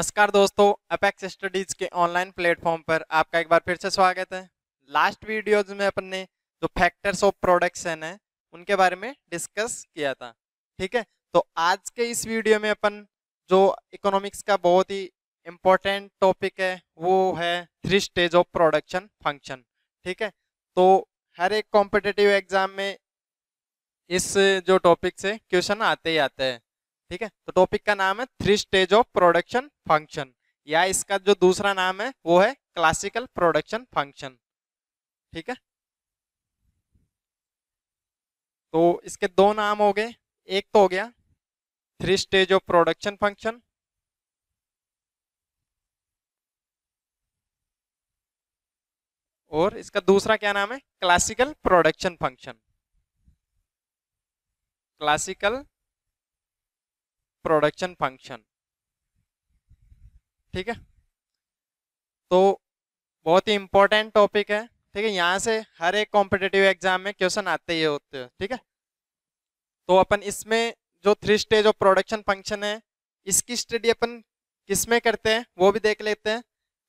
नमस्कार दोस्तों Apex Studies के ऑनलाइन प्लेटफॉर्म पर आपका एक बार फिर से स्वागत है लास्ट वीडियोज में अपन ने जो फैक्टर्स ऑफ प्रोडक्शन है उनके बारे में डिस्कस किया था ठीक है तो आज के इस वीडियो में अपन जो इकोनॉमिक्स का बहुत ही इम्पोर्टेंट टॉपिक है वो है three stage of production function ठीक है तो हर एक कॉम्पिटेटिव एग्जाम में इस जो टॉपिक से क्वेश्चन आते ही आते हैं ठीक है तो टॉपिक का नाम है three stage of production function या इसका जो दूसरा नाम है वो है क्लासिकल प्रोडक्शन फंक्शन ठीक है तो इसके दो नाम हो गए एक तो हो गया three stage of production function और इसका दूसरा क्या नाम है classical production function classical production function ठीक है तो बहुत ही इंपॉर्टेंट टॉपिक है ठीक है यहाँ से हर एक कॉम्पिटेटिव एग्जाम में क्वेश्चन आते ही होते हैं ठीक है तो अपन इसमें जो three stage of production function है इसकी स्टडी अपन किस में करते हैं वो भी देख लेते हैं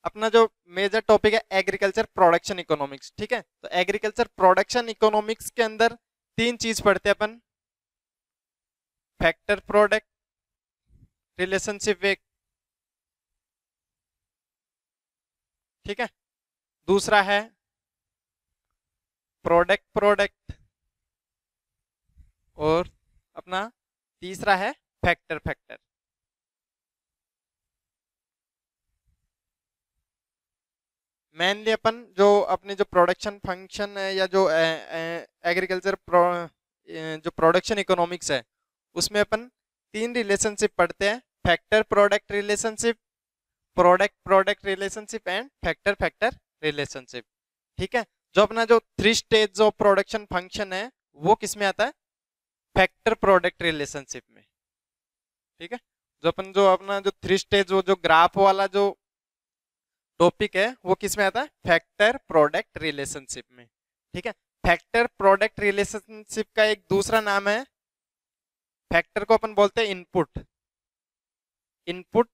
अपना जो मेजर टॉपिक है एग्रीकल्चर प्रोडक्शन इकोनॉमिक्स ठीक है तो एग्रीकल्चर प्रोडक्शन इकोनॉमिक्स के अंदर तीन चीज पढ़ते हैं अपन फैक्टर प्रोडक्ट रिलेशनशिप वे ठीक है दूसरा है प्रोडक्ट प्रोडक्ट और अपना तीसरा है फैक्टर फैक्टर मेनली अपन जो अपने जो प्रोडक्शन फंक्शन है या जो एग्रीकल्चर जो प्रोडक्शन इकोनॉमिक्स है उसमें अपन तीन रिलेशनशिप पढ़ते हैं factor product relationship product product relationship and factor factor relationship ठीक है जो अपना जो थ्री स्टेज जो प्रोडक्शन फंक्शन है वो किसमें आता है फैक्टर प्रोडक्ट रिलेशनशिप में ठीक है जो अपन जो अपना जो थ्री स्टेज वो जो ग्राफ वाला जो टॉपिक है वो किसमें आता है फैक्टर प्रोडक्ट रिलेशनशिप में ठीक है फैक्टर प्रोडक्ट रिलेशनशिप का एक दूसरा नाम है फैक्टर को अपन बोलते हैं इनपुट इनपुट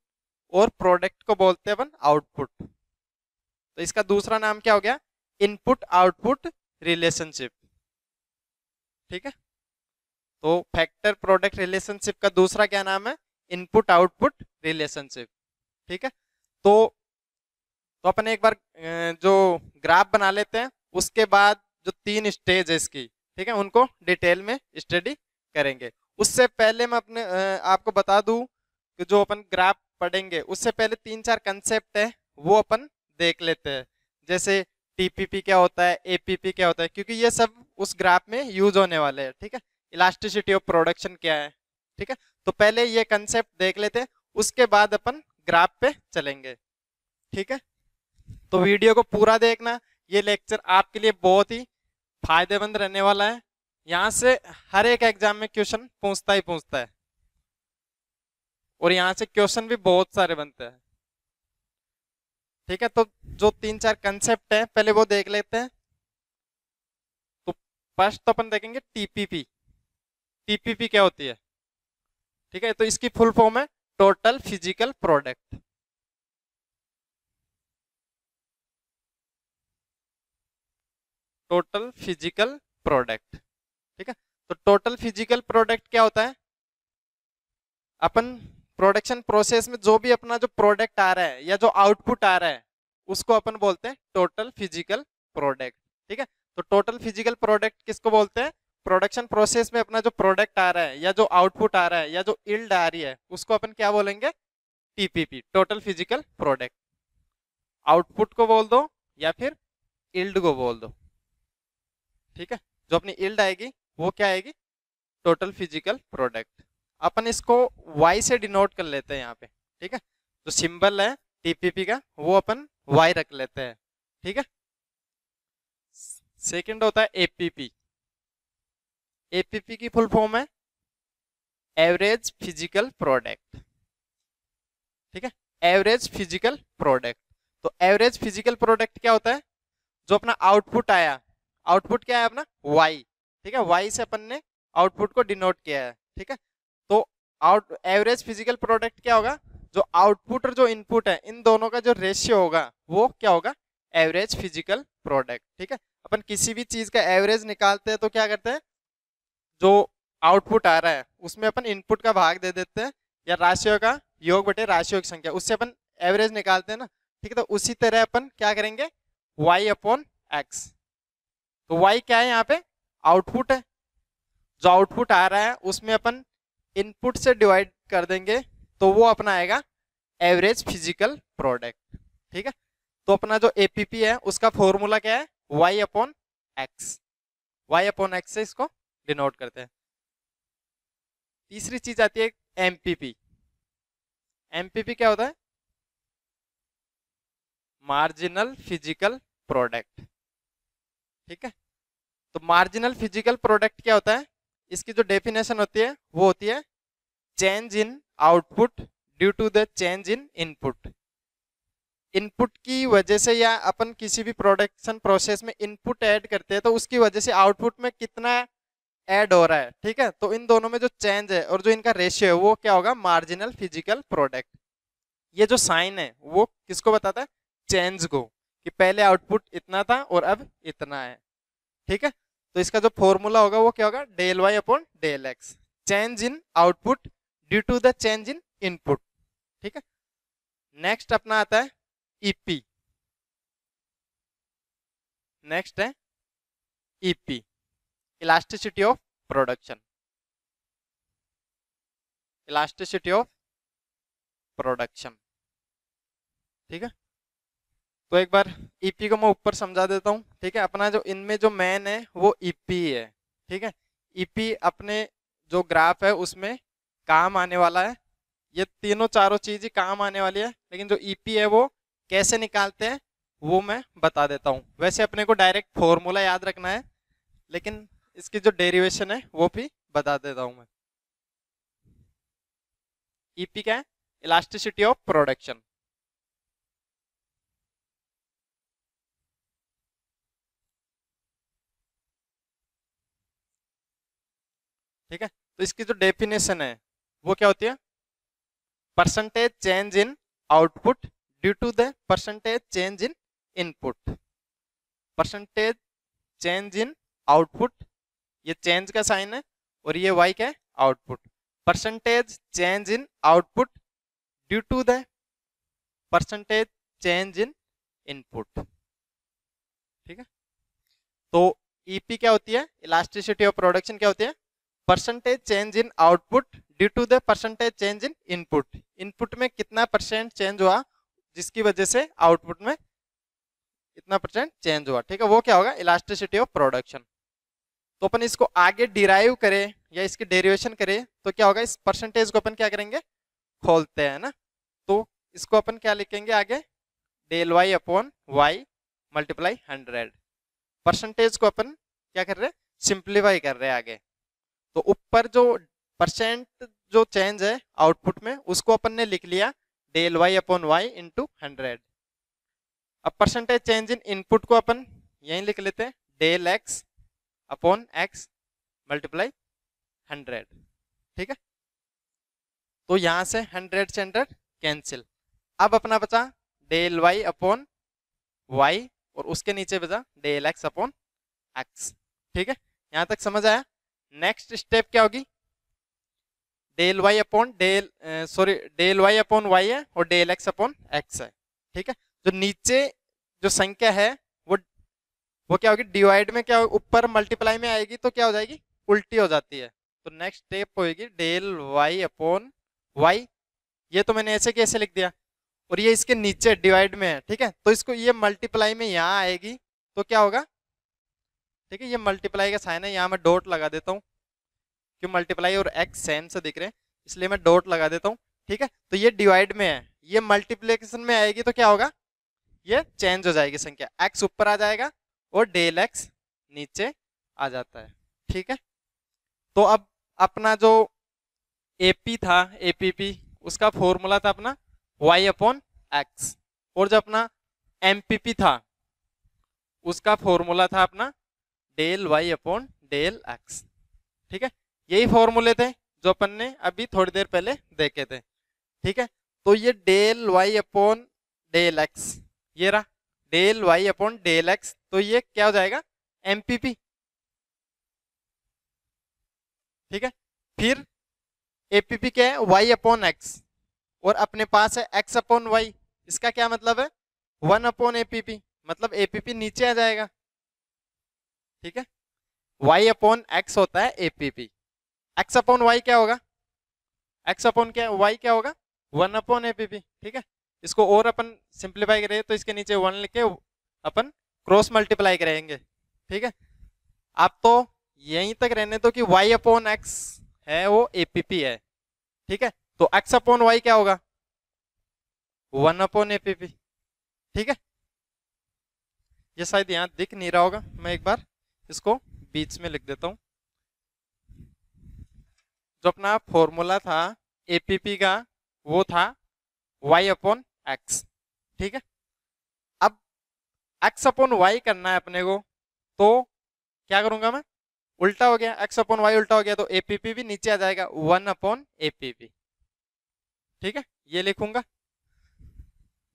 और प्रोडक्ट को बोलते हैं अपन आउटपुट तो इसका दूसरा नाम क्या हो गया इनपुट आउटपुट रिलेशनशिप ठीक है तो फैक्टर प्रोडक्ट रिलेशनशिप का दूसरा क्या नाम है इनपुट आउटपुट रिलेशनशिप ठीक है तो तो अपन एक बार जो ग्राफ बना लेते हैं उसके बाद जो तीन स्टेज है इसकी ठीक है उनको डिटेल में स्टडी करेंगे उससे पहले मैं अपने आपको बता दूं कि जो अपन ग्राफ पढ़ेंगे उससे पहले तीन चार कंसेप्ट है वो अपन देख लेते हैं जैसे टीपीपी क्या होता है एपीपी क्या होता है क्योंकि ये सब उस ग्राफ में यूज होने वाले हैं ठीक है इलास्टिसिटी ऑफ प्रोडक्शन क्या है ठीक है तो पहले ये कंसेप्ट देख लेते हैं उसके बाद अपन ग्राफ पे चलेंगे ठीक है तो वीडियो को पूरा देखना ये लेक्चर आपके लिए बहुत ही फायदेमंद रहने वाला है यहाँ से हर एक एग्जाम में क्वेश्चन पूछता ही पूछता है और यहाँ से क्वेश्चन भी बहुत सारे बनते हैं ठीक है तो जो तीन चार कंसेप्ट है पहले वो देख लेते हैं तो फर्स्ट तो अपन देखेंगे टीपीपी टीपीपी क्या होती है ठीक है तो इसकी फुल फॉर्म है total physical product total physical product ठीक है तो टोटल फिजिकल प्रोडक्ट क्या होता है अपन प्रोडक्शन प्रोसेस में जो भी अपना जो प्रोडक्ट आ रहा है या जो आउटपुट आ रहा है उसको अपन बोलते हैं टोटल फिजिकल प्रोडक्ट ठीक है तो टोटल फिजिकल प्रोडक्ट किसको बोलते हैं प्रोडक्शन प्रोसेस में अपना जो प्रोडक्ट आ रहा है या जो आउटपुट आ रहा है या जो इल्ड आ रही है उसको अपन क्या बोलेंगे TPP total physical product output को बोल दो या फिर इल्ड को बोल दो ठीक है जो अपनी इल्ड आएगी वो क्या आएगी टोटल फिजिकल प्रोडक्ट अपन इसको वाई से डिनोट कर लेते हैं यहाँ पे ठीक है जो सिंबल है टीपीपी का वो अपन वाई रख लेते हैं ठीक है सेकंड होता है एपीपी एपीपी की फुल फॉर्म है एवरेज फिजिकल प्रोडक्ट ठीक है एवरेज फिजिकल प्रोडक्ट तो एवरेज फिजिकल प्रोडक्ट क्या होता है जो अपना आउटपुट आया आउटपुट क्या है अपना वाई ठीक है वाई से अपन ने आउटपुट को डिनोट किया है ठीक है आउट एवरेज फिजिकल प्रोडक्ट क्या होगा जो आउटपुट और जो इनपुट है इन दोनों का जो रेशियो होगा वो क्या होगा एवरेज फिजिकल प्रोडक्ट ठीक है अपन किसी भी चीज का एवरेज निकालते हैं तो क्या करते हैं जो आउटपुट आ रहा है उसमें अपन इनपुट का भाग दे देते हैं या राशियों का योग बटे राशियों की संख्या उससे अपन एवरेज निकालते हैं ना ठीक है तो उसी तरह अपन क्या करेंगे y अपॉन एक्स तो y क्या है यहाँ पे आउटपुट है जो आउटपुट आ रहा है उसमें अपन इनपुट से डिवाइड कर देंगे तो वो अपना आएगा एवरेज फिजिकल प्रोडक्ट ठीक है तो अपना जो एपीपी है उसका फॉर्मूला क्या है y upon x y upon x से इसको डिनोट करते हैं तीसरी चीज आती है एमपीपी एमपीपी क्या होता है मार्जिनल फिजिकल प्रोडक्ट ठीक है तो मार्जिनल फिजिकल प्रोडक्ट क्या होता है इसकी जो डेफिनेशन होती है वो होती है change in output due to the change in input input की वजह से या अपन किसी भी प्रोडक्शन प्रोसेस में इनपुट ऐड करते हैं तो उसकी वजह से आउटपुट में कितना ऐड हो रहा है ठीक है तो इन दोनों में जो चेंज है और जो इनका रेशियो है वो क्या होगा मार्जिनल फिजिकल प्रोडक्ट ये जो साइन है वो किसको बताता है चेंज को कि पहले आउटपुट इतना था और अब इतना है ठीक है तो इसका जो फॉर्मूला होगा वो क्या होगा del y upon del x change in output due to the change in input ठीक है नेक्स्ट अपना आता है ईपी e नेक्स्ट है EP elasticity of production elasticity of production ठीक है तो एक बार ईपी e को मैं ऊपर समझा देता हूँ ठीक है अपना जो इनमें जो मैन है वो ईपी e है ठीक है ईपी e अपने जो ग्राफ है उसमें काम आने वाला है ये तीनों चारों चीज ही काम आने वाली है लेकिन जो ईपी है वो कैसे निकालते हैं वो मैं बता देता हूँ वैसे अपने को डायरेक्ट फॉर्मूला याद रखना है लेकिन इसकी जो डेरिवेशन है वो भी बता देता हूँ मैं ईपी क्या है इलास्टिसिटी ऑफ प्रोडक्शन ठीक है तो इसकी जो डेफिनेशन है वो क्या होती है percentage change in output due to the percentage change in input percentage change in output ये चेंज का साइन है और ये वाई का output percentage change in output due to the percentage change in input ठीक है तो ईपी e क्या होती है इलास्टिसिटी ऑफ प्रोडक्शन क्या होती है percentage change in output due to the percentage change in input input में कितना परसेंट चेंज हुआ जिसकी वजह से आउटपुट में इतना परसेंट चेंज हुआ ठीक है वो क्या होगा इलास्टिसिटी ऑफ प्रोडक्शन तो अपन इसको आगे डिराइव करें या इसकी डेरिवेशन करें तो क्या होगा इस परसेंटेज को अपन क्या करेंगे खोलते हैं ना तो इसको अपन क्या लिखेंगे आगे del y upon y multiply hundred percentage को अपन क्या कर रहे हैं सिंप्लीफाई कर रहे हैं आगे तो ऊपर जो परसेंट जो चेंज है आउटपुट में उसको अपन ने लिख लिया del y upon y into hundred अब परसेंटेज चेंज इन इनपुट को अपन यही लिख लेते हैं del x upon x multiply hundred ठीक है तो यहां से हंड्रेड से हंड्रेड कैंसिल अब अपना बचा डेल वाई अपॉन वाई और उसके नीचे बचा डेल एक्स अपॉन एक्स ठीक है यहां तक समझ आया नेक्स्ट स्टेप क्या होगी del y upon del sorry del y upon y है और डेल एक्स अपॉन एक्स है ठीक है जो नीचे जो संख्या है वो वो क्या होगी डिवाइड में क्या ऊपर मल्टीप्लाई में आएगी तो क्या हो जाएगी उल्टी हो जाती है तो नेक्स्ट स्टेप होगी डेल वाई अपॉन वाई ये तो मैंने ऐसे कैसे लिख दिया और ये इसके नीचे डिवाइड में है ठीक है तो इसको ये मल्टीप्लाई में यहाँ आएगी तो क्या होगा ठीक है ये मल्टीप्लाई का साइन है यहाँ मैं डॉट लगा देता हूँ क्यों मल्टीप्लाई और एक्स सेन से दिख रहे हैं इसलिए मैं डॉट लगा देता हूँ ठीक है तो ये डिवाइड में है ये मल्टीप्लीकेशन में आएगी तो क्या होगा ये चेंज हो जाएगी संख्या एक्स ऊपर आ जाएगा और डेल एक्स नीचे आ जाता है ठीक है तो अब अपना जो एपी था एपीपी उसका फॉर्मूला था अपना वाई अपॉन एक्स और जो अपना एमपीपी था उसका फॉर्मूला था अपना del y upon del x ठीक है यही फॉर्मूले थे जो अपन ने अभी थोड़ी देर पहले देखे थे ठीक है तो ये del y upon del x ये रहा del y upon del x तो ये क्या हो जाएगा एमपीपी ठीक है फिर एपीपी क्या है वाई अपॉन एक्स और अपने पास है एक्स अपॉन वाई इसका क्या मतलब है वन अपॉन एपीपी मतलब एपीपी नीचे आ जाएगा ठीक है y अपॉन एक्स होता है एपीपी एक्स अपॉन वाई क्या होगा एक्स अपॉन क्या वाई क्या होगा वन अपॉन एपीपी ठीक है इसको और अपन सिंप्लीफाई करें तो इसके नीचे वन लिख के अपन क्रॉस मल्टीप्लाई करेंगे ठीक है आप तो यहीं तक रहने दो कि y अपॉन एक्स है वो एपीपी है ठीक है तो x अपॉन वाई क्या होगा वन अपॉन एपीपी ठीक है ये शायद यहां दिख नहीं रहा होगा मैं एक बार इसको बीच में लिख देता हूँ जो अपना फॉर्मूला था एपीपी का वो था वाई अपॉन एक्स ठीक है अब एक्स अपॉन वाई करना है अपने को तो क्या करूंगा मैं उल्टा हो गया एक्स अपॉन वाई उल्टा हो गया तो एपीपी भी नीचे आ जाएगा वन अपॉन एपीपी ठीक है ये लिखूंगा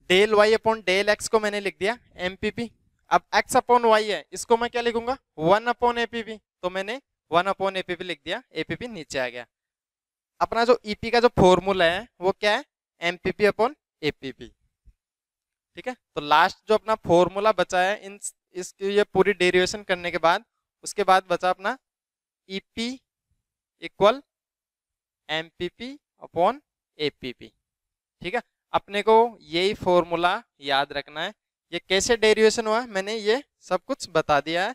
del y upon del x को मैंने लिख दिया एमपीपी अब x अपॉन वाई है इसको मैं क्या लिखूंगा वन अपॉन एपीपी तो मैंने वन अपॉन एपीपी लिख दिया एपीपी नीचे आ गया अपना जो ईपी e का जो फॉर्मूला है वो क्या है एमपीपी अपॉन एपीपी ठीक है तो लास्ट जो अपना फॉर्मूला बचा है इन इसकी ये पूरी डेरिवेशन करने के बाद उसके बाद बचा अपना EP equal MPP upon APP ठीक है अपने को यही फॉर्मूला याद रखना है ये कैसे डेरिवेशन हुआ मैंने ये सब कुछ बता दिया है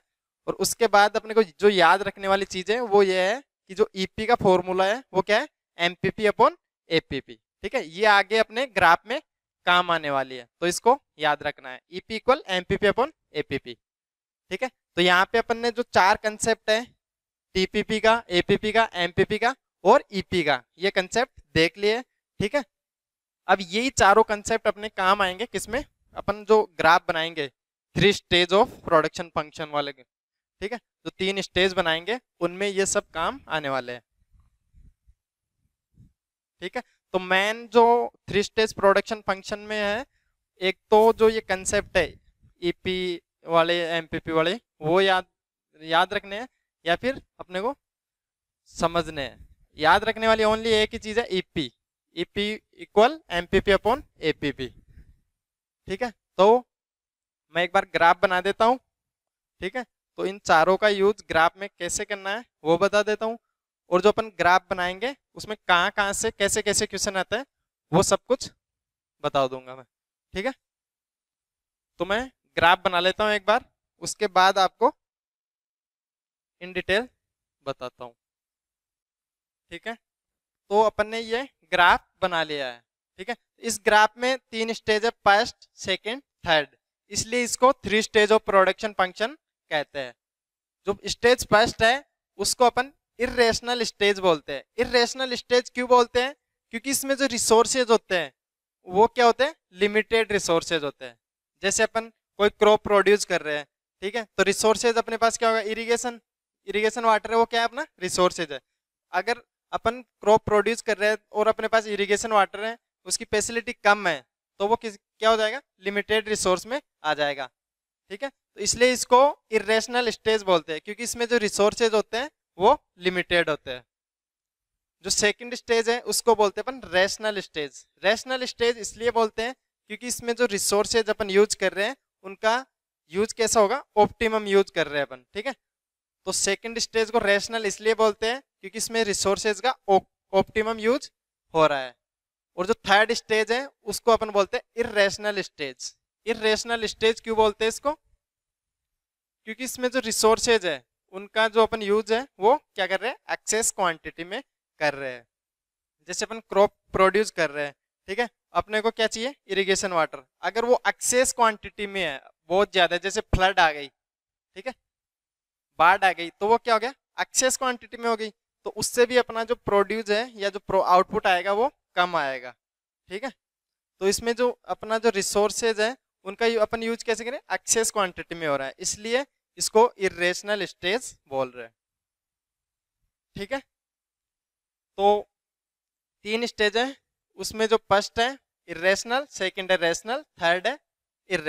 और उसके बाद अपने को जो याद रखने वाली चीज है वो ये है कि जो ईपी e का फॉर्मूला है वो क्या है एमपीपी अपॉन एपीपी ठीक है ये आगे अपने ग्राफ में काम आने वाली है तो इसको याद रखना है EP equal MPP upon APP ठीक है तो यहाँ पे अपन ने जो चार कंसेप्ट है टीपीपी का एपीपी का एमपीपी का और ईपी e का ये कंसेप्ट देख लिए ठीक है अब यही चारों कंसेप्ट अपने काम आएंगे किसमें अपन जो ग्राफ बनाएंगे three stage of production function वाले के ठीक है जो तीन स्टेज बनाएंगे उनमें ये सब काम आने वाले हैं ठीक है तो मैन जो थ्री स्टेज प्रोडक्शन फंक्शन में है एक तो जो ये कंसेप्ट है ईपी e वाले एमपीपी वाले वो याद याद रखने हैं या फिर अपने को समझने हैं याद रखने वाली ओनली एक ही चीज है EP EP equal MPP upon APP ठीक है तो मैं एक बार ग्राफ बना देता हूँ ठीक है तो इन चारों का यूज ग्राफ में कैसे करना है वो बता देता हूँ और जो अपन ग्राफ बनाएंगे उसमें कहाँ कहाँ से कैसे कैसे क्वेश्चन आते हैं वो सब कुछ बता दूंगा मैं ठीक है तो मैं ग्राफ बना लेता हूँ एक बार उसके बाद आपको इन डिटेल बताता हूँ ठीक है तो अपन ने ये ग्राफ बना लिया है ठीक है इस ग्राफ में तीन स्टेज है फर्स्ट सेकेंड थर्ड इसलिए इसको three stage of production function कहते हैं जो स्टेज फर्स्ट है उसको अपन इेशनल स्टेज बोलते हैं इरेशनल स्टेज क्यों बोलते हैं क्योंकि इसमें जो रिसोर्सेज होते हैं वो क्या होते हैं लिमिटेड रिसोर्सेज होते हैं जैसे अपन कोई क्रॉप प्रोड्यूस कर रहे हैं ठीक है तो रिसोर्सेज अपने पास क्या होगा इरिगेशन इरिगेशन वाटर है वो क्या है अपना रिसोर्सेज है अगर अपन क्रॉप प्रोड्यूस कर रहे हैं और अपने पास इरिगेशन वाटर है उसकी फैसिलिटी कम है तो वो किस क्या हो जाएगा लिमिटेड रिसोर्स में आ जाएगा ठीक है तो इसलिए इसको इरेशनल स्टेज बोलते हैं क्योंकि इसमें जो रिसोर्सेज होते हैं वो लिमिटेड होते हैं जो सेकंड स्टेज है उसको बोलते हैं अपन रैशनल स्टेज रैशनल स्टेज इसलिए बोलते हैं क्योंकि इसमें जो रिसोर्सेज अपन यूज कर रहे हैं उनका यूज कैसा होगा ऑप्टिमम यूज कर रहे हैं अपन ठीक है तो सेकंड स्टेज को रैशनल इसलिए बोलते हैं क्योंकि इसमें रिसोर्सेज का ऑप्टिमम यूज हो रहा है और जो थर्ड स्टेज है उसको अपन बोलते हैं इरेशनल स्टेज इरेशनल स्टेज क्यों बोलते हैं इसको क्योंकि इसमें जो रिसोर्सेज है उनका जो अपन यूज है वो क्या कर रहे हैं एक्सेस क्वांटिटी में कर रहे हैं जैसे अपन क्रॉप प्रोड्यूस कर रहे हैं ठीक है अपने को क्या चाहिए इरिगेशन वाटर अगर वो एक्सेस क्वांटिटी में है बहुत ज्यादा जैसे फ्लड आ गई ठीक है बाढ़ आ गई तो वो क्या हो गया एक्सेस क्वांटिटी में हो गई तो उससे भी अपना जो प्रोड्यूस है या जो आउटपुट आएगा वो कम आएगा ठीक है तो इसमें जो अपना जो रिसोर्सेज है उनका अपन यूज कैसे करें एक्सेस क्वांटिटी में हो रहा है इसलिए इसको इेशनल स्टेज बोल रहे हैं ठीक है तो तीन स्टेज है उसमें जो फर्स्ट है इेशनल सेकेंड है रेशनल थर्ड है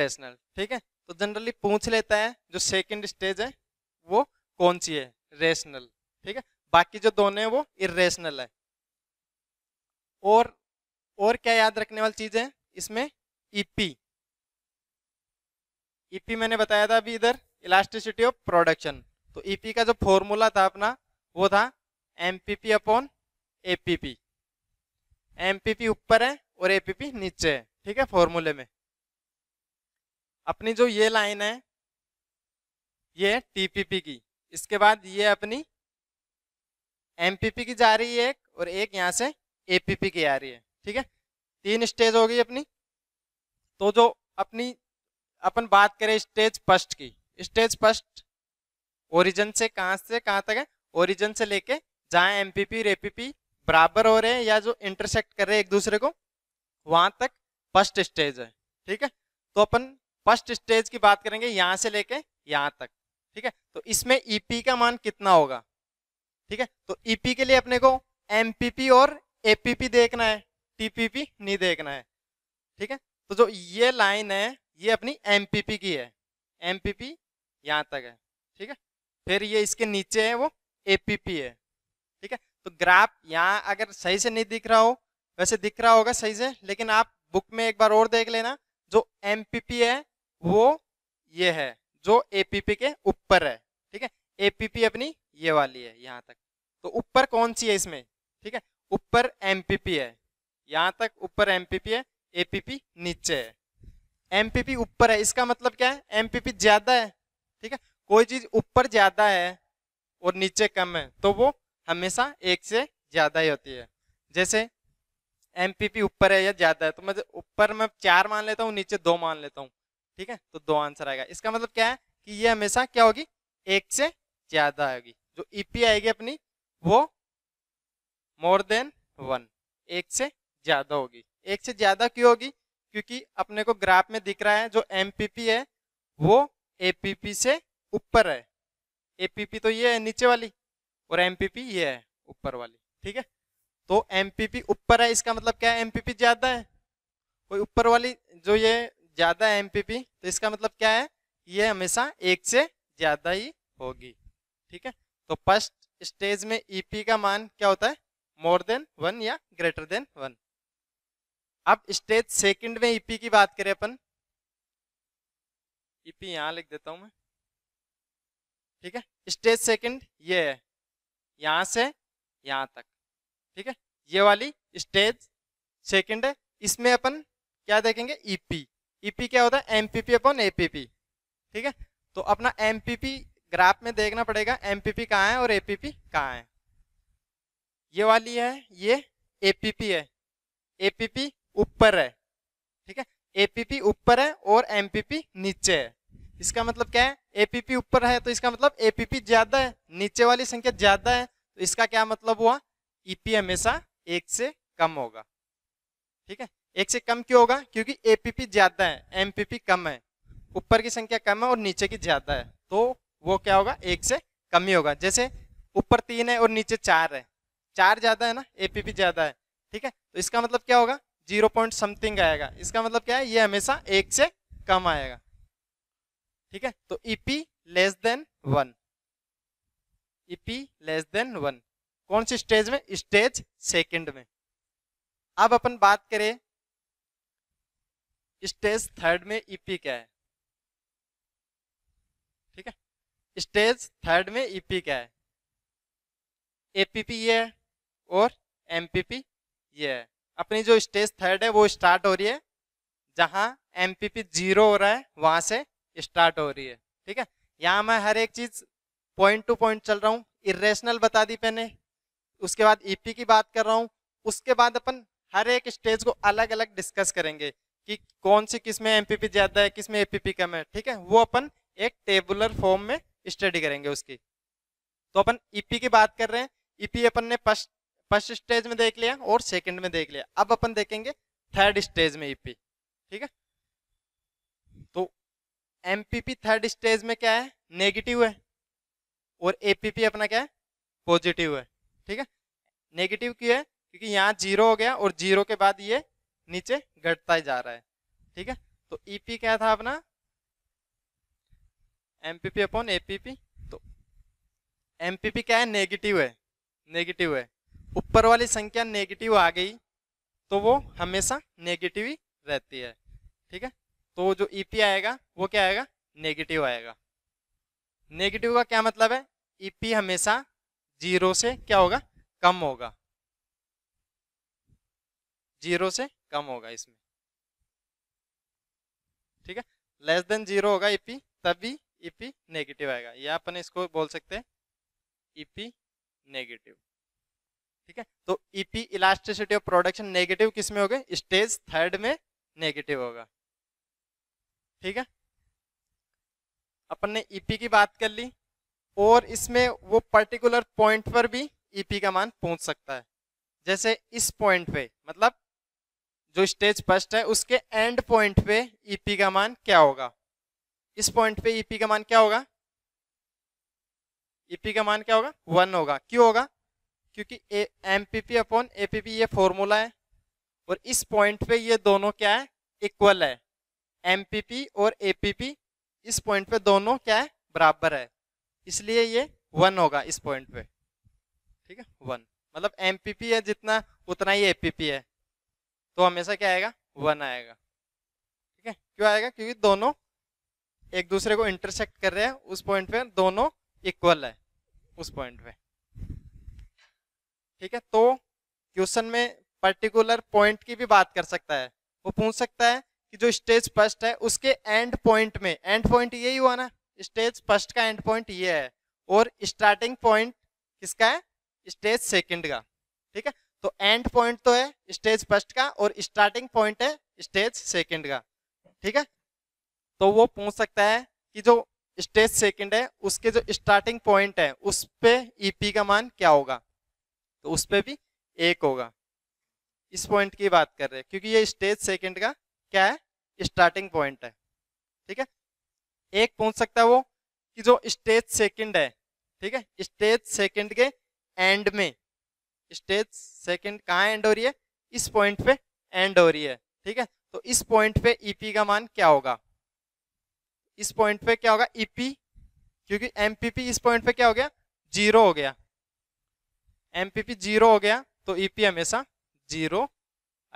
इेशनल ठीक है तो जनरली पूछ लेता है जो सेकेंड स्टेज है वो कौन सी है रेशनल ठीक है बाकी जो दोनों है वो इेशनल है और और क्या याद रखने वाली चीज है इसमें ईपी e ईपी e मैंने बताया था अभी इधर इलास्टिसिटी ऑफ प्रोडक्शन तो ईपी e का जो फॉर्मूला था अपना वो था एमपीपी अपॉन एपीपी एमपीपी ऊपर है और एपीपी नीचे है ठीक है फॉर्मूले में अपनी जो ये लाइन है ये टीपीपी की इसके बाद ये अपनी एमपीपी की जा रही है एक और एक यहां से एपीपी की आ रही है ठीक है तीन स्टेज हो गई अपनी तो जो अपनी अपन बात करें स्टेज फर्स्ट की स्टेज फर्स्ट ओरिजिन से कहाँ से कहाँ तक है ओरिजिन से लेके जहाँ एमपीपी और एपीपी बराबर हो रहे हैं या जो इंटरसेक्ट कर रहे हैं एक दूसरे को वहां तक फर्स्ट स्टेज है ठीक है तो अपन फर्स्ट स्टेज की बात करेंगे यहाँ से लेके यहाँ तक ठीक है तो इसमें ईपी e का मान कितना होगा ठीक है तो ईपी e के लिए अपने को एमपीपी और एपीपी देखना है टीपीपी नहीं देखना है ठीक है तो जो ये लाइन है ये अपनी एमपीपी की है एमपीपी यहाँ तक है ठीक है फिर ये इसके नीचे है वो एपीपी है ठीक है तो ग्राफ यहाँ अगर सही से नहीं दिख रहा हो वैसे दिख रहा होगा सही से लेकिन आप बुक में एक बार और देख लेना जो एमपीपी है वो ये है जो एपीपी के ऊपर है ठीक है एपीपी अपनी ये वाली है यहाँ तक तो ऊपर कौन सी है इसमें ठीक है ऊपर एमपीपी है यहाँ तक ऊपर एमपीपी है एपीपी नीचे है एमपीपी ऊपर है इसका मतलब क्या है एमपीपी ज्यादा है ठीक है कोई चीज ऊपर ज्यादा है और नीचे कम है तो वो हमेशा एक से ज्यादा ही होती है जैसे एमपीपी ऊपर है या ज्यादा है तो मैं ऊपर मैं चार मान लेता हूँ नीचे दो मान लेता हूँ ठीक है तो दो आंसर आएगा इसका मतलब क्या है कि ये हमेशा क्या होगी एक से ज्यादा होगी जो ईपी e आएगी अपनी वो मोर देन वन एक से ज्यादा होगी एक से ज्यादा क्यों होगी क्योंकि अपने को ग्राफ में दिख रहा है जो एमपीपी है वो एपीपी से ऊपर है एपीपी तो ये है नीचे वाली और एमपीपी ये है ऊपर वाली ठीक है तो एमपीपी ऊपर है इसका मतलब क्या है एमपीपी ज्यादा है कोई ऊपर वाली जो ये ज्यादा है एमपीपी तो इसका मतलब क्या है ये हमेशा एक से ज्यादा ही होगी ठीक है तो फर्स्ट स्टेज में ईपी e का मान क्या होता है मोर देन वन या ग्रेटर देन वन अब स्टेज सेकंड में ईपी e की बात करें अपन ईपी e यहां लिख देता हूं मैं ठीक है स्टेज सेकंड ये है यहां से यहां तक ठीक है ये वाली स्टेज सेकंड है इसमें अपन क्या देखेंगे ईपी e ईपी क्या होता है एमपीपी अपॉन एपीपी ठीक है तो अपना एमपीपी ग्राफ में देखना पड़ेगा एमपीपी कहाँ है और एपीपी कहाँ है ये वाली है ये एपीपी है एपीपी ऊपर है ठीक है एपीपी ऊपर है और एमपीपी नीचे है इसका मतलब क्या है एपीपी ऊपर है तो इसका मतलब एपीपी ज्यादा है नीचे वाली संख्या ज्यादा है तो इसका क्या मतलब हुआ ईपी e हमेशा एक से कम होगा ठीक है एक से कम क्यों होगा क्योंकि एपीपी ज्यादा है एमपीपी कम है ऊपर की संख्या कम है और नीचे की ज्यादा है तो वो क्या होगा एक से कम ही होगा जैसे ऊपर तीन है और नीचे चार है चार ज्यादा है ना एपीपी ज्यादा है ठीक है तो इसका मतलब क्या होगा जीरो पॉइंट समथिंग आएगा इसका मतलब क्या है ये हमेशा एक से कम आएगा ठीक है तो EP less than one EP less than one कौन सी स्टेज में स्टेज सेकंड में अब अपन बात करें स्टेज थर्ड में ईपी e क्या है ठीक है स्टेज थर्ड में ईपी e क्या है एपीपी ये है और एमपीपी ये है अपनी जो स्टेज थर्ड है वो स्टार्ट हो रही है जहाँ एमपीपी जीरो हो रहा है वहां से स्टार्ट हो रही है ठीक है यहाँ मैं हर एक चीज पॉइंट टू पॉइंट चल रहा हूँ इरेशनल बता दी मैंने उसके बाद ईपी e की बात कर रहा हूँ उसके बाद अपन हर एक स्टेज को अलग अलग डिस्कस करेंगे कि कौन सी किस में एमपीपी ज्यादा है किस में एपीपी कम है ठीक है वो अपन एक टेबुलर फॉर्म में स्टडी करेंगे उसकी तो अपन ईपी e की बात कर रहे हैं ईपी e अपन ने फर्स्ट फर्स्ट स्टेज में देख लिया और सेकंड में देख लिया अब अपन देखेंगे थर्ड स्टेज में ईपी e ठीक है तो एमपीपी थर्ड स्टेज में क्या है नेगेटिव है और एपीपी अपना क्या है पॉजिटिव है ठीक है नेगेटिव क्यों है क्योंकि यहाँ जीरो हो गया और जीरो के बाद ये नीचे घटता ही जा रहा है ठीक है तो ईपी e क्या था अपना एमपीपी अपॉन एपीपी तो एमपीपी क्या है नेगेटिव है नेगेटिव है ऊपर वाली संख्या नेगेटिव आ गई तो वो हमेशा नेगेटिव ही रहती है ठीक है तो जो ईपी e आएगा वो क्या आएगा नेगेटिव आएगा नेगेटिव का क्या मतलब है ईपी e हमेशा जीरो से क्या होगा कम होगा जीरो से कम होगा इसमें ठीक है लेस देन जीरो होगा ईपी e तभी ईपी नेगेटिव आएगा या अपन इसको बोल सकते हैं ईपी नेगेटिव ठीक है तो EP elasticity of production negative किस में हो गए स्टेज थर्ड में नेगेटिव होगा ठीक है अपन ने ईपी e की बात कर ली और इसमें वो पर्टिकुलर पॉइंट पर भी ईपी e का मान पहुंच सकता है जैसे इस पॉइंट पे मतलब जो स्टेज फर्स्ट है उसके एंड पॉइंट पे ईपी e का मान क्या होगा इस पॉइंट पे ईपी का मान क्या होगा ईपी का मान क्या होगा वन होगा क्यों होगा क्योंकि M P P upon A P P ये फॉर्मूला है और इस पॉइंट पे ये दोनों क्या है इक्वल है एम पी पी और ए पी पी इस पॉइंट पे दोनों क्या है बराबर है इसलिए ये वन होगा इस पॉइंट पे ठीक है वन मतलब एम पी पी है जितना उतना ही ए पी पी है तो हमेशा क्या आएगा वन आएगा ठीक है क्यों आएगा क्योंकि दोनों एक दूसरे को इंटरसेक्ट कर रहे हैं उस पॉइंट पे दोनों इक्वल है उस पॉइंट पे ठीक है तो क्वेश्चन में पर्टिकुलर पॉइंट की भी बात कर सकता है वो पूछ सकता है कि जो स्टेज फर्स्ट है उसके एंड पॉइंट में एंड पॉइंट यही हुआ ना स्टेज फर्स्ट का एंड पॉइंट ये है और स्टार्टिंग पॉइंट किसका है स्टेज सेकंड का ठीक है तो एंड पॉइंट तो है स्टेज फर्स्ट का और स्टार्टिंग पॉइंट है स्टेज सेकंड का ठीक है तो वो पूछ सकता है कि जो स्टेज सेकंड है उसके जो स्टार्टिंग पॉइंट है उस पे ईपी e का मान क्या होगा तो उस पर भी एक होगा इस पॉइंट की बात कर रहे हैं क्योंकि ये स्टेज सेकंड का क्या है स्टार्टिंग पॉइंट है ठीक है एक पहुंच सकता है वो कि जो स्टेज सेकंड है ठीक है स्टेज सेकंड के एंड में स्टेज सेकंड कहाँ एंड हो रही है इस पॉइंट पे एंड हो रही है ठीक है तो इस पॉइंट पे ईपी e का मान क्या होगा इस पॉइंट पे क्या होगा ईपी e क्योंकि एमपीपी इस पॉइंट पे क्या हो गया जीरो हो गया एमपीपी जीरो हो गया तो ईपी e हमेशा जीरो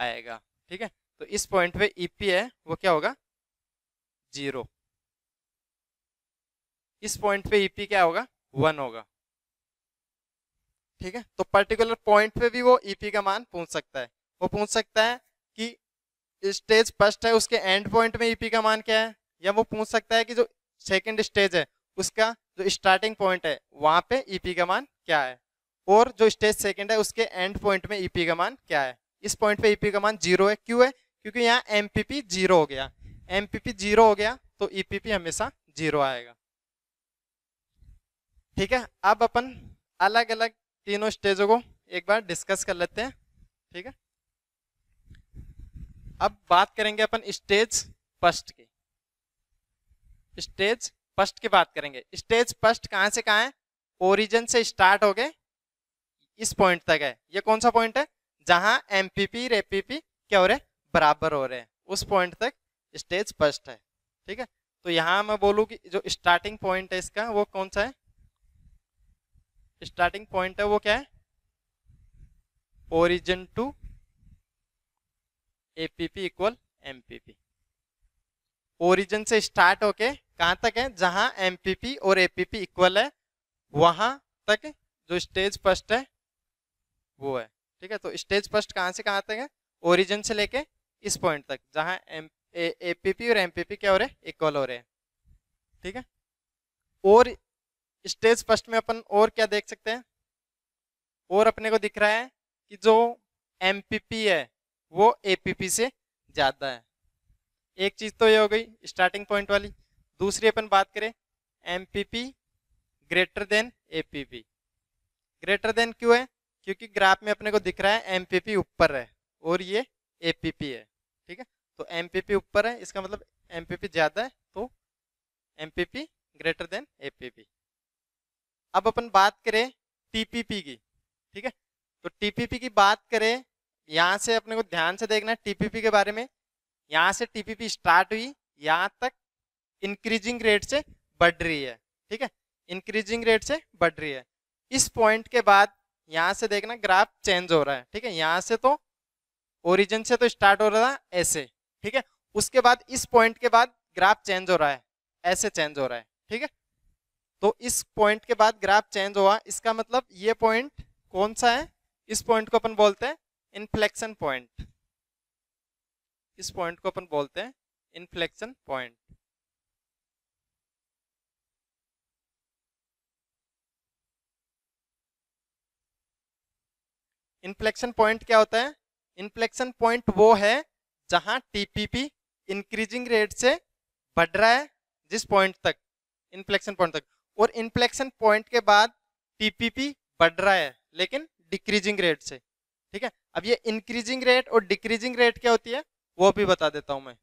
आएगा ठीक है तो इस पॉइंट पे ईपी e है वो क्या होगा जीरो इस पॉइंट पे ईपी e क्या होगा वन होगा ठीक है तो पर्टिकुलर पॉइंट पे भी वो ईपी का मान पूछ सकता है वो पूछ सकता है कि स्टेज फर्स्ट है उसके एंड पॉइंट में ईपी का मान क्या है या वो पूछ सकता है कि जो सेकंड स्टेज है उसका जो स्टार्टिंग पॉइंट है वहां पे ईपी का मान क्या है और जो स्टेज सेकेंड है उसके एंड पॉइंट में ईपी e का मान क्या है इस पॉइंट पे ईपी e का मान जीरो है क्यों है क्योंकि यहाँ एम पी जीरो हो गया एम पी जीरो हो गया तो ईपीपी e हमेशा जीरो आएगा ठीक है अब अपन अलग अलग तीनों स्टेजों को एक बार डिस्कस कर लेते हैं ठीक है अब बात करेंगे अपन स्टेज फर्स्ट की स्टेज फर्स्ट की बात करेंगे स्टेज फर्स्ट कहां से कहा है ओरिजिन से स्टार्ट हो गए इस पॉइंट तक है ये कौन सा पॉइंट है जहां पी और एपीपी क्या हो रहे बराबर हो रहे हैं उस पॉइंट तक स्टेज फर्स्ट है ठीक है तो यहां मैं बोलूँ कि जो स्टार्टिंग पॉइंट है इसका वो कौन सा है स्टार्टिंग पॉइंट है वो क्या है origin to APP equal MPP origin से स्टार्ट होके कहां तक है पी एमपीपी और एपीपी इक्वल है वहां तक जो स्टेज फर्स्ट है वो है ठीक है तो स्टेज फर्स्ट कहाँ से कहाँ तक है ओरिजिन से लेके इस पॉइंट तक जहाँ एम ए पी और एमपीपी क्या हो रहे हैं इक्वल हो रहे हैं ठीक है और स्टेज फर्स्ट में अपन और क्या देख सकते हैं और अपने को दिख रहा है कि जो एम है वो ए से ज्यादा है एक चीज तो ये हो गई स्टार्टिंग पॉइंट वाली दूसरी अपन बात करें P greater than P greater than क्यों है क्योंकि ग्राफ में अपने को दिख रहा है एमपीपी ऊपर है और ये एपीपी है ठीक है तो एमपीपी ऊपर है इसका मतलब एमपीपी ज्यादा है तो एमपीपी ग्रेटर देन एपीपी अब अपन बात करें टीपीपी की ठीक है तो टीपीपी की बात करें यहाँ से अपने को ध्यान से देखना है टीपीपी के बारे में यहाँ से टीपीपी स्टार्ट हुई यहाँ तक इंक्रीजिंग रेट से बढ़ रही है ठीक है इंक्रीजिंग रेट से बढ़ रही है इस पॉइंट के बाद यहां से देखना ग्राफ चेंज हो रहा है ठीक है यहां से तो ओरिजिन से तो स्टार्ट हो रहा था ऐसे ठीक है उसके बाद इस पॉइंट के बाद ग्राफ चेंज हो रहा है ऐसे चेंज हो रहा है ठीक है तो इस पॉइंट के बाद ग्राफ चेंज हुआ इसका मतलब ये पॉइंट कौन सा है इस पॉइंट को अपन बोलते हैं इनफ्लेक्शन पॉइंट इस पॉइंट को अपन बोलते हैं इनफ्लेक्शन पॉइंट इन्फ्लेक्शन पॉइंट क्या होता है इन्फ्लेक्शन पॉइंट वो है जहां टीपीपी इंक्रीजिंग रेट से बढ़ रहा है जिस पॉइंट तक इन्फ्लेक्शन पॉइंट तक और इन्फ्लेक्शन पॉइंट के बाद टीपीपी बढ़ रहा है लेकिन डिक्रीजिंग रेट से ठीक है अब ये इंक्रीजिंग रेट और डिक्रीजिंग रेट क्या होती है वो भी बता देता हूं मैं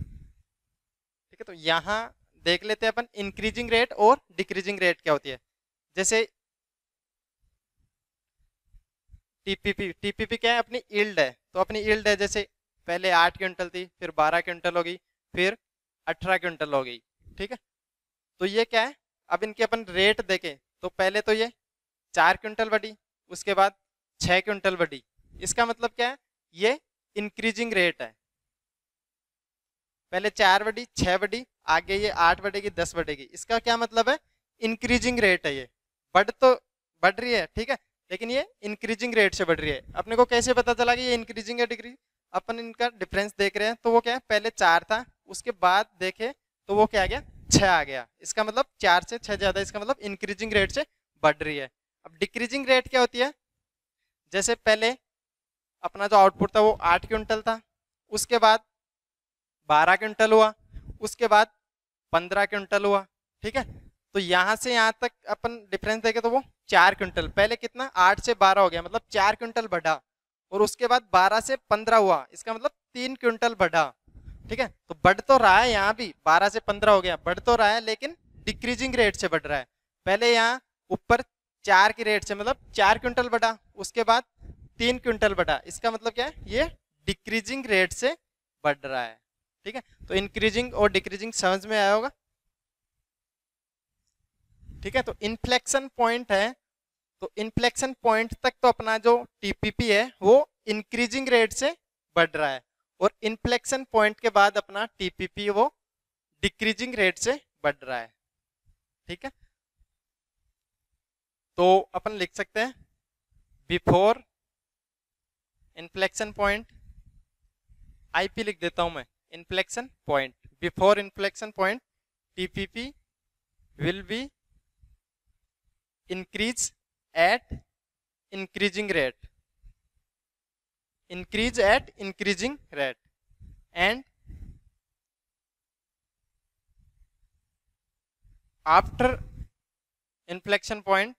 ठीक है तो यहां देख लेते हैं अपन इंक्रीजिंग रेट और डिक्रीजिंग रेट क्या होती है जैसे टीपीपी टीपीपी क्या है अपनी इल्ड है तो अपनी इल्ड है जैसे पहले आठ क्विंटल थी फिर बारह क्विंटल होगी फिर अठारह क्विंटल हो गई ठीक है तो ये क्या है अब इनके अपन रेट देखें तो पहले तो ये चार क्विंटल बढ़ी उसके बाद छः क्विंटल बढ़ी इसका मतलब क्या है ये इंक्रीजिंग रेट है पहले चार बढ़ी छः बढ़ी आगे ये आठ बढ़ेगी दस बढ़ेगी इसका क्या मतलब है इंक्रीजिंग रेट है ये बढ़ तो बढ़ रही है ठीक है लेकिन ये इंक्रीजिंग रेट से बढ़ रही है अपने को कैसे पता चला कि ये इंक्रीजिंग है डिग्री अपन इनका डिफरेंस देख रहे हैं तो वो क्या है पहले चार था उसके बाद देखे तो वो क्या आ गया छः आ गया इसका मतलब चार से छः ज़्यादा इसका मतलब इंक्रीजिंग रेट से बढ़ रही है अब डिक्रीजिंग रेट क्या होती है जैसे पहले अपना जो आउटपुट था वो आठ क्विंटल था उसके बाद बारह क्विंटल हुआ उसके बाद पंद्रह क्विंटल हुआ ठीक है तो यहाँ से यहाँ तक अपन डिफरेंस देखे तो वो चार क्विंटल पहले कितना आठ से बारह हो गया मतलब चार क्विंटल बढ़ा और उसके बाद बारह से पंद्रह हुआ इसका मतलब तीन क्विंटल बढ़ा ठीक है तो बढ़ तो रहा है यहाँ भी बारह से पंद्रह हो गया बढ़ तो रहा है लेकिन डिक्रीजिंग रेट से बढ़ रहा है पहले यहाँ ऊपर चार की रेट से मतलब चार क्विंटल बढ़ा उसके बाद तीन क्विंटल बढ़ा इसका मतलब क्या है ये डिक्रीजिंग रेट से बढ़ रहा है ठीक है तो इंक्रीजिंग और डिक्रीजिंग समझ में आया होगा ठीक है तो इन्फ्लेक्शन पॉइंट है तो इन्फ्लेक्शन पॉइंट तक तो अपना जो टीपीपी है वो इंक्रीजिंग रेट से बढ़ रहा है और इन्फ्लेक्शन पॉइंट के बाद अपना टीपीपी वो डिक्रीजिंग रेट से बढ़ रहा है ठीक है तो अपन लिख सकते हैं बिफोर इन्फ्लेक्शन पॉइंट आईपी लिख देता हूं मैं inflection point before inflection point TPP will be increase at increasing rate increase at increasing rate and after inflection point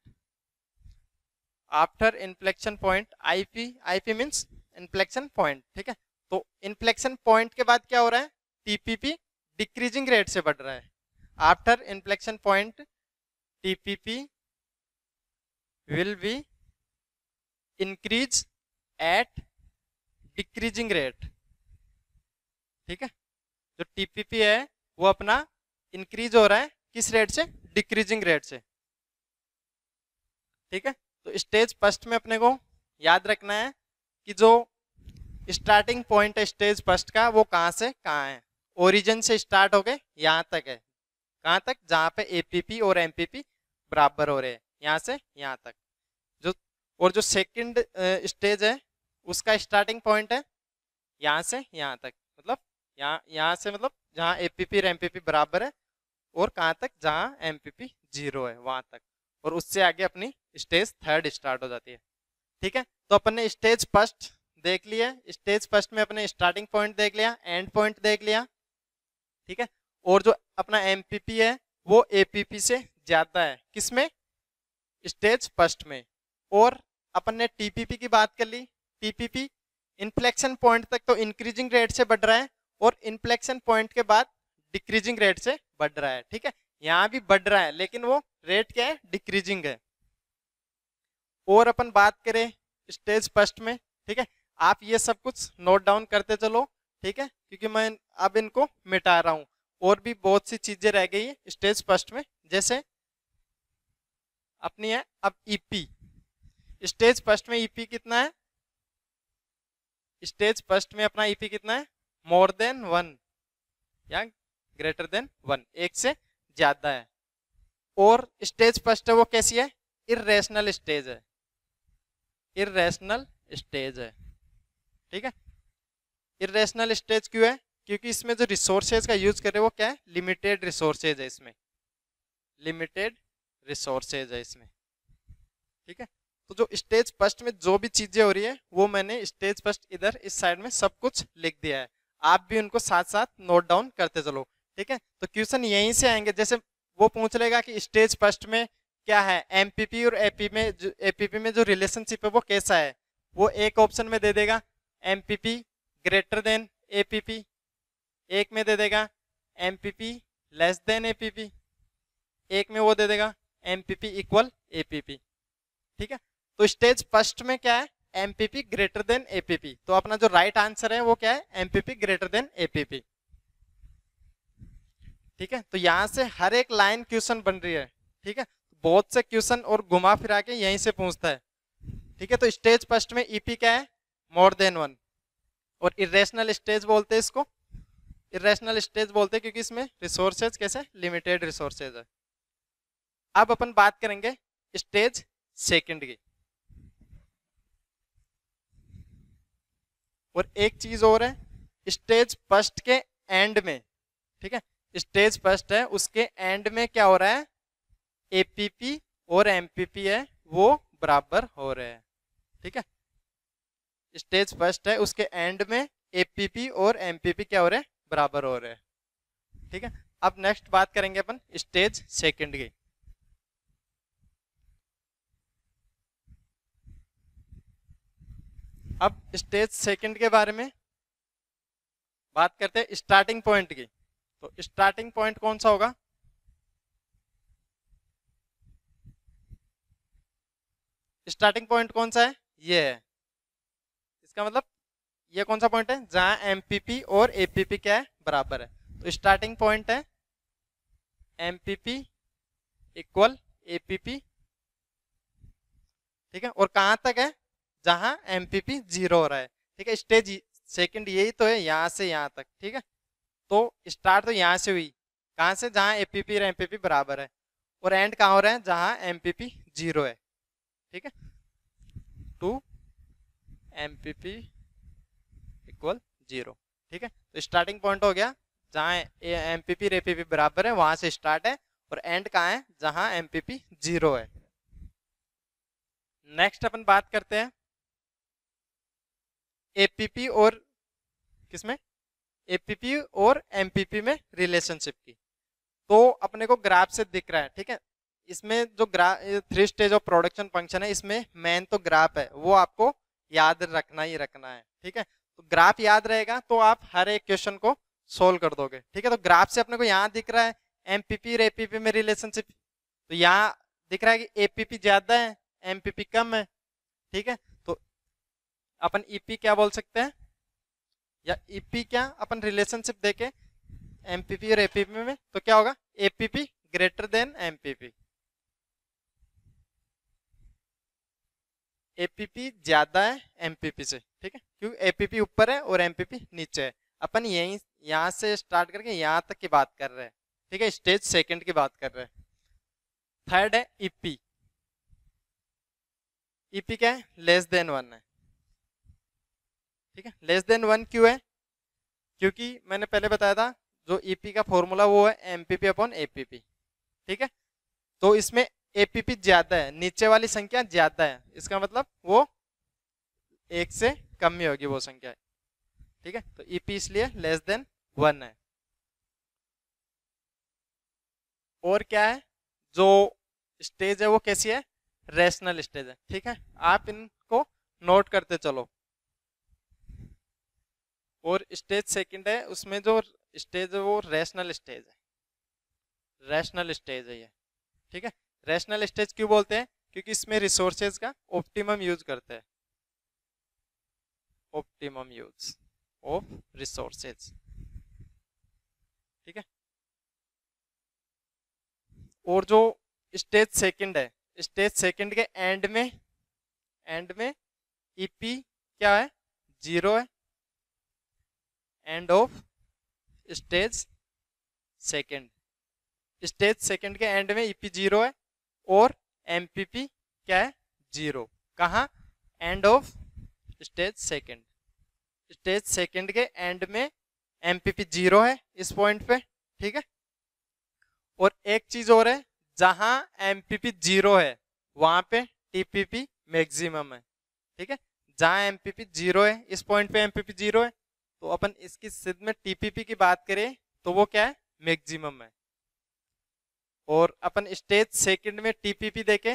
after inflection point IP IP means inflection point ठीक है तो inflection point के बाद क्या हो रहा है टीपीपी डिक्रीजिंग रेट से बढ़ रहा है after inflection point TPP will be increase at decreasing rate ठीक है जो पी है वो अपना इंक्रीज हो रहा है किस रेट से डिक्रीजिंग रेट से ठीक है तो स्टेज फर्स्ट में अपने को याद रखना है कि जो स्टार्टिंग पॉइंट है स्टेज फर्स्ट का वो कहाँ से कहाँ है ओरिजिन से स्टार्ट हो गए यहाँ तक है कहाँ तक जहाँ पे एपीपी और एमपीपी बराबर हो रहे हैं यहाँ से यहाँ तक जो और जो सेकंड स्टेज है उसका स्टार्टिंग पॉइंट है यहाँ से यहाँ तक मतलब यहाँ यहाँ से मतलब जहाँ एपीपी और एमपीपी बराबर है और कहाँ तक जहाँ एमपीपी जीरो है वहाँ तक और उससे आगे अपनी स्टेज थर्ड स्टार्ट हो जाती है ठीक है तो अपन ने स्टेज फर्स्ट देख लिया स्टेज फर्स्ट में अपने स्टार्टिंग पॉइंट देख लिया एंड पॉइंट देख लिया ठीक है और जो अपना एमपीपी है वो एपीपी से ज्यादा है किसमें स्टेज फर्स्ट में और अपन ने टीपीपी की बात कर ली टीपीपी इन्फ्लेक्शन पॉइंट तक तो इंक्रीजिंग रेट से बढ़ रहा है और इन्फ्लेक्शन पॉइंट के बाद डिक्रीजिंग रेट से बढ़ रहा है ठीक है यहाँ भी बढ़ रहा है लेकिन वो रेट क्या है डिक्रीजिंग है और अपन बात करें स्टेज फर्स्ट में ठीक है आप ये सब कुछ नोट डाउन करते चलो ठीक है क्योंकि मैं अब इनको मिटा रहा हूँ और भी बहुत सी चीजें रह गई है स्टेज फर्स्ट में जैसे अपनी है अब ईपी e स्टेज फर्स्ट में ईपी e कितना है स्टेज फर्स्ट में अपना ईपी e कितना है मोर देन वन या ग्रेटर देन वन एक से ज्यादा है और स्टेज फर्स्ट है वो कैसी है इरेशनल स्टेज है इरेशनल स्टेज है ठीक है इरेशनल स्टेज क्यों है क्योंकि इसमें जो रिसोर्सेज का यूज कर रहे हैं वो क्या है लिमिटेड रिसोर्सेज है इसमें लिमिटेड रिसोर्सेज है इसमें ठीक है तो जो स्टेज फर्स्ट में जो भी चीजें हो रही है वो मैंने स्टेज फर्स्ट इधर इस साइड में सब कुछ लिख दिया है आप भी उनको साथ साथ नोट डाउन करते चलो ठीक है तो क्वेश्चन यहीं से आएंगे जैसे वो पूछ लेगा कि स्टेज फर्स्ट में क्या है एमपीपी और एपी में जो एपीपी में जो रिलेशनशिप है वो कैसा है वो एक ऑप्शन में दे देगा एमपीपी ग्रेटर देन एपीपी एक में दे देगा एमपीपी लेस देन एपीपी एक में वो दे देगा एमपीपी इक्वल एपीपी ठीक है तो स्टेज फर्स्ट में क्या है एमपीपी ग्रेटर देन एपीपी तो अपना जो राइट आंसर है वो क्या है एमपीपी ग्रेटर देन एपीपी ठीक है तो यहां से हर एक लाइन क्वेश्चन बन रही है ठीक है बहुत से क्वेश्चन और घुमा फिरा के यहीं से पूछता है ठीक है तो स्टेज फर्स्ट में ईपी e क्या है मोर देन वन और इरेशनल स्टेज बोलते हैं इसको इरेशनल स्टेज बोलते हैं क्योंकि इसमें रिसोर्सेज कैसे लिमिटेड रिसोर्सेज है अब अपन बात करेंगे स्टेज सेकंड की और एक चीज और है स्टेज फर्स्ट के एंड में ठीक है स्टेज फर्स्ट है उसके एंड में क्या हो रहा है एपीपी और एमपीपी है वो बराबर हो रहे हैं ठीक है स्टेज फर्स्ट है उसके एंड में एपीपी और एमपीपी क्या हो रहे हैं बराबर हो रहे हैं ठीक है अब नेक्स्ट बात करेंगे अपन स्टेज सेकंड की अब स्टेज सेकंड के बारे में बात करते हैं स्टार्टिंग पॉइंट की तो स्टार्टिंग पॉइंट कौन सा होगा स्टार्टिंग पॉइंट कौन सा है ये है इसका मतलब ये कौन सा पॉइंट है जहां एमपीपी और एपीपी क्या है बराबर है तो स्टार्टिंग पॉइंट है एमपीपी इक्वल एपीपी ठीक है और कहां तक है जहां एमपीपी जीरो हो रहा है ठीक है स्टेज सेकंड यही तो है यहां से यहां तक ठीक है तो स्टार्ट तो यहां से हुई कहां से जहाँ एपीपी और एमपीपी बराबर है और एंड कहां हो रहा है जहाँ एमपीपी जीरो है ठीक है टू एमपीपी इक्वल जीरो ठीक है तो स्टार्टिंग पॉइंट हो गया जहाँ एमपीपी और एपीपी बराबर है वहां से स्टार्ट है और एंड कहां है जहाँ एमपीपी जीरो है नेक्स्ट अपन बात करते हैं एपीपी और किसमें एपीपी और एमपीपी में रिलेशनशिप की तो अपने को ग्राफ से दिख रहा है ठीक है इसमें जो graph three stage of production function है इसमें मेन तो ग्राफ है वो आपको याद रखना ही रखना है ठीक है तो ग्राफ याद रहेगा तो आप हर एक क्वेश्चन को सोल्व कर दोगे ठीक है तो ग्राफ से अपने को यहाँ दिख रहा है एमपीपी और एपीपी में रिलेशनशिप तो यहाँ दिख रहा है कि एपीपी ज्यादा है एमपीपी कम है ठीक है अपन ईपी e क्या बोल सकते हैं या ईपी e क्या अपन रिलेशनशिप देखे एमपीपी और एपीपी में तो क्या होगा APP greater than MPP APP ज्यादा है एमपीपी से ठीक है क्योंकि एपीपी ऊपर है और एमपीपी नीचे है अपन यहीं यहाँ से स्टार्ट करके यहाँ तक की बात कर रहे हैं ठीक है स्टेज सेकंड की बात कर रहे हैं थर्ड है ईपी e ईपी क्या है लेस देन वन है ठीक है लेस देन वन क्यों है क्योंकि मैंने पहले बताया था जो ईपी का फॉर्मूला वो है M P P upon A P P ठीक है तो इसमें ए पी पी ज्यादा है नीचे वाली संख्या ज्यादा है इसका मतलब वो एक से कम ही होगी वो संख्या ठीक है तो ईपी e इसलिए लेस देन वन है और क्या है जो स्टेज है वो कैसी है रेशनल स्टेज है ठीक है आप इनको नोट करते चलो और स्टेज सेकंड है उसमें जो स्टेज है वो रैशनल स्टेज है रैशनल स्टेज है ये ठीक है रैशनल स्टेज क्यों बोलते हैं क्योंकि इसमें रिसोर्सेज का ऑप्टिमम यूज करते हैं ऑप्टिमम यूज ऑफ रिसोर्सेज ठीक है और जो स्टेज सेकंड है स्टेज सेकंड के एंड में एंड में ईपी e क्या है जीरो है end of stage second stage second के एंड में ईपी e जीरो है और एमपीपी क्या है जीरो कहा end of stage second stage second के एंड में एमपीपी जीरो है इस पॉइंट पे ठीक है और एक चीज और है जहां एमपीपी जीरो है वहां पे टीपीपी मैक्सिमम है ठीक है जहां एमपीपी जीरो है इस पॉइंट पे एमपीपी जीरो है तो अपन इसकी सिद्ध में टीपीपी की बात करें तो वो क्या है मैक्सिमम है और अपन स्टेज सेकंड में टीपीपी देखे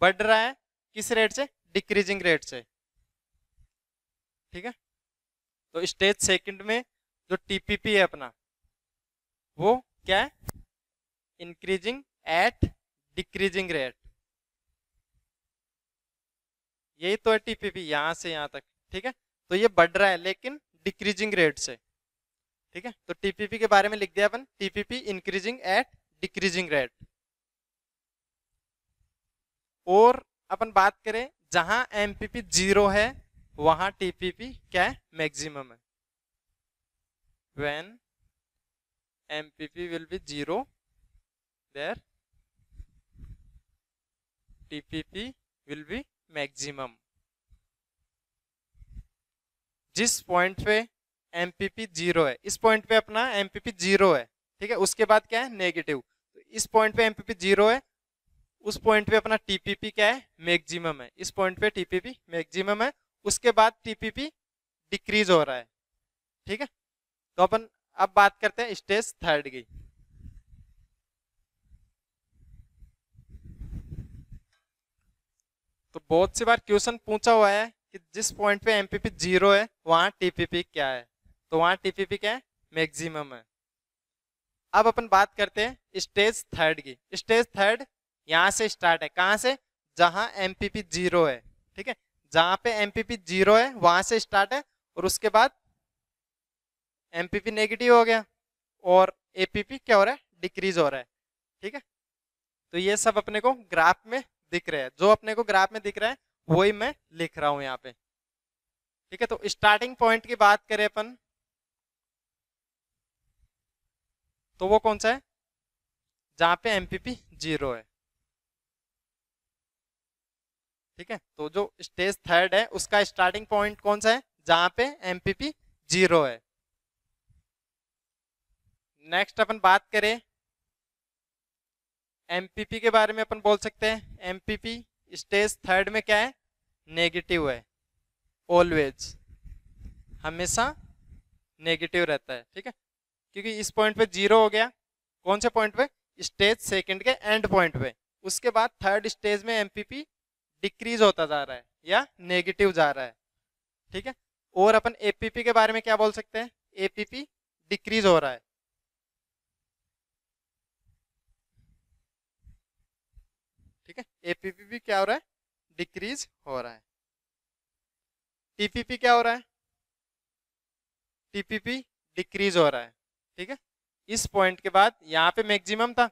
बढ़ रहा है किस रेट से डिक्रीजिंग रेट से ठीक है तो स्टेज सेकंड में जो टीपीपी है अपना वो क्या है इंक्रीजिंग एट डिक्रीजिंग रेट यही तो है टीपीपी यहां से यहां तक ठीक है तो ये बढ़ रहा है लेकिन डिक्रीजिंग रेट से ठीक है तो टीपीपी के बारे में लिख दिया अपन TPP increasing at decreasing rate और अपन बात करें जहां एमपीपी जीरो है वहां टीपीपी क्या है मैक्सिमम है when MPP will be zero there TPP will be maximum जिस पॉइंट पे एम जीरो है इस पॉइंट पे अपना एम जीरो है ठीक है उसके बाद क्या है नेगेटिव तो इस पॉइंट पे एम जीरो है उस पॉइंट पे अपना टीपीपी क्या है मैक्सिमम है इस पॉइंट पे टीपीपी मैक्सिमम है उसके बाद टीपीपी डिक्रीज हो रहा है ठीक है तो अपन अब बात करते हैं स्टेज थर्ड की तो बहुत सी बार क्वेश्चन पूछा हुआ है कि जिस पॉइंट पे एमपीपी जीरो है वहां टीपीपी क्या है तो वहां टीपीपी क्या है मैक्सिमम है अब अपन बात करते हैं स्टेज थर्ड की स्टेज थर्ड यहाँ से स्टार्ट है कहाँ से जहां एमपीपी जीरो है ठीक है जहां पे एमपीपी जीरो है वहां से स्टार्ट है और उसके बाद एमपीपी नेगेटिव हो गया और एपीपी क्या हो रहा है डिक्रीज हो रहा है ठीक है तो ये सब अपने को ग्राफ में दिख रहा है जो अपने को ग्राफ में दिख रहा है वही मैं लिख रहा हूं यहाँ पे ठीक है तो स्टार्टिंग पॉइंट की बात करें अपन तो वो कौन सा है जहां पे एमपीपी जीरो है ठीक है तो जो स्टेज थर्ड है उसका स्टार्टिंग पॉइंट कौन सा है जहां पे एमपीपी जीरो है नेक्स्ट अपन बात करें एमपीपी के बारे में अपन बोल सकते हैं एमपीपी स्टेज थर्ड में क्या है नेगेटिव है ऑलवेज हमेशा नेगेटिव रहता है ठीक है क्योंकि इस पॉइंट पे जीरो हो गया कौन से पॉइंट पे स्टेज सेकंड के एंड पॉइंट पे उसके बाद थर्ड स्टेज में एमपीपी डिक्रीज होता जा रहा है या नेगेटिव जा रहा है ठीक है और अपन एपीपी के बारे में क्या बोल सकते हैं एपीपी डिक्रीज हो रहा है ठीक है एपीपी भी क्या हो रहा है डिक्रीज हो रहा है टीपीपी क्या हो रहा है टीपीपी डिक्रीज हो रहा है ठीक है इस पॉइंट के बाद यहाँ पे मैक्सिमम था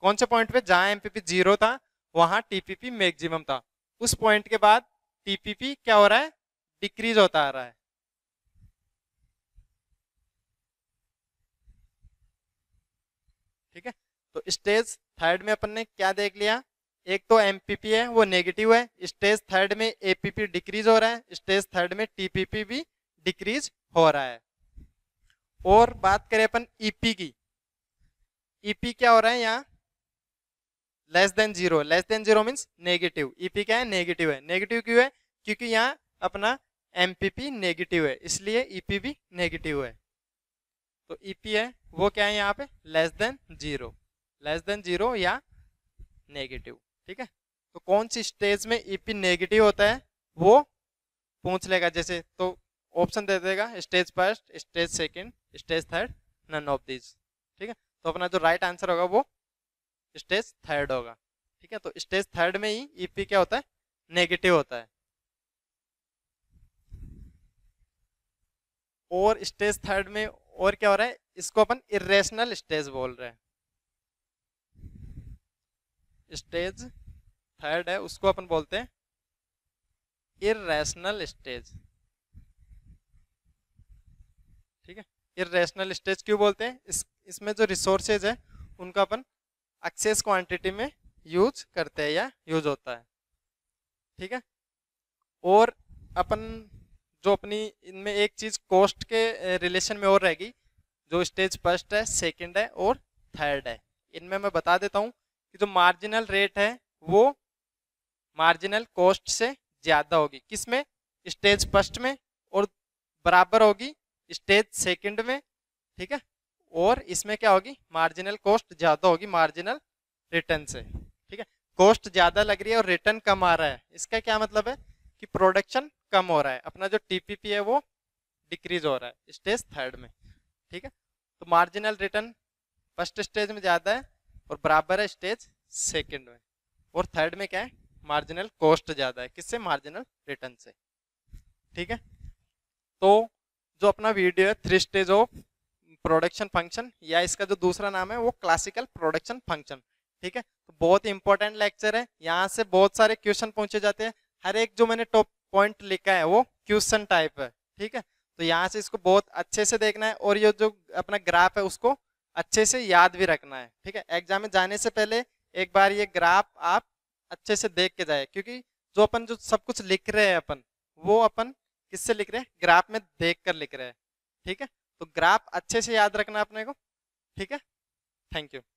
कौन से पॉइंट पे जहां एमपीपी जीरो था वहां टीपीपी मैक्सिमम था उस पॉइंट के बाद टीपीपी क्या हो रहा है डिक्रीज होता आ रहा है ठीक है तो स्टेज थर्ड में अपन ने क्या देख लिया एक तो एमपीपी है वो नेगेटिव है स्टेज थर्ड में एपीपी डिक्रीज हो रहा है स्टेज थर्ड में टीपीपी भी डिक्रीज हो रहा है और बात करें अपन ईपी e की ईपी e क्या हो रहा है यहाँ less than zero less than zero means negative EP क्या है नेगेटिव है नेगेटिव क्यों है क्योंकि यहाँ अपना एमपीपी नेगेटिव है इसलिए ईपी e भी नेगेटिव है तो ईपी है वो क्या है यहाँ पे less than zero less than zero या नेगेटिव ठीक है तो कौन सी स्टेज में ईपी e नेगेटिव होता है वो पूछ लेगा जैसे तो ऑप्शन दे देगा stage first stage second stage third none of these ठीक है तो अपना जो राइट आंसर होगा वो स्टेज थर्ड होगा ठीक है तो स्टेज थर्ड में ही ईपी e क्या होता है नेगेटिव होता है और स्टेज थर्ड में और क्या हो रहा है इसको अपन इरेशनल स्टेज बोल रहे हैं स्टेज थर्ड है उसको अपन बोलते हैं इेशनल स्टेज ठीक है इेशनल स्टेज क्यों बोलते हैं इस इसमें जो रिसोर्सेज है उनका अपन एक्सेस क्वांटिटी में यूज करते हैं या यूज होता है ठीक है और अपन जो अपनी इनमें एक चीज कॉस्ट के रिलेशन में और रहेगी जो स्टेज फर्स्ट है सेकंड है और थर्ड है इनमें मैं बता देता हूँ कि जो मार्जिनल रेट है वो मार्जिनल कॉस्ट से ज्यादा होगी किसमें स्टेज फर्स्ट में और बराबर होगी स्टेज सेकंड में ठीक है और इसमें क्या होगी मार्जिनल कॉस्ट ज्यादा होगी मार्जिनल रिटर्न से ठीक है कॉस्ट ज्यादा लग रही है और रिटर्न कम आ रहा है इसका क्या मतलब है कि प्रोडक्शन कम हो रहा है अपना जो टीपीपी है वो डिक्रीज हो रहा है स्टेज थर्ड में ठीक है तो मार्जिनल रिटर्न फर्स्ट स्टेज में ज्यादा है और बराबर है स्टेज सेकेंड में और थर्ड में क्या है मार्जिनल कॉस्ट ज्यादा है किससे मार्जिनल रिटर्न से ठीक है तो जो अपना वीडियो है three stage of production function या इसका जो दूसरा नाम है वो क्लासिकल प्रोडक्शन फंक्शन ठीक है तो बहुत इंपॉर्टेंट लेक्चर है यहाँ से बहुत सारे क्वेश्चन पूछे जाते हैं हर एक जो मैंने टॉप पॉइंट लिखा है वो क्वेश्चन टाइप है ठीक है तो यहाँ से इसको बहुत अच्छे से देखना है और ये जो अपना ग्राफ है उसको अच्छे से याद भी रखना है ठीक है एग्जाम में जाने से पहले एक बार ये ग्राफ आप अच्छे से देख के जाए क्योंकि जो अपन जो सब कुछ लिख रहे हैं अपन वो अपन किससे लिख रहे हैं ग्राफ में देख कर लिख रहे हैं ठीक है तो ग्राफ अच्छे से याद रखना अपने को ठीक है थैंक यू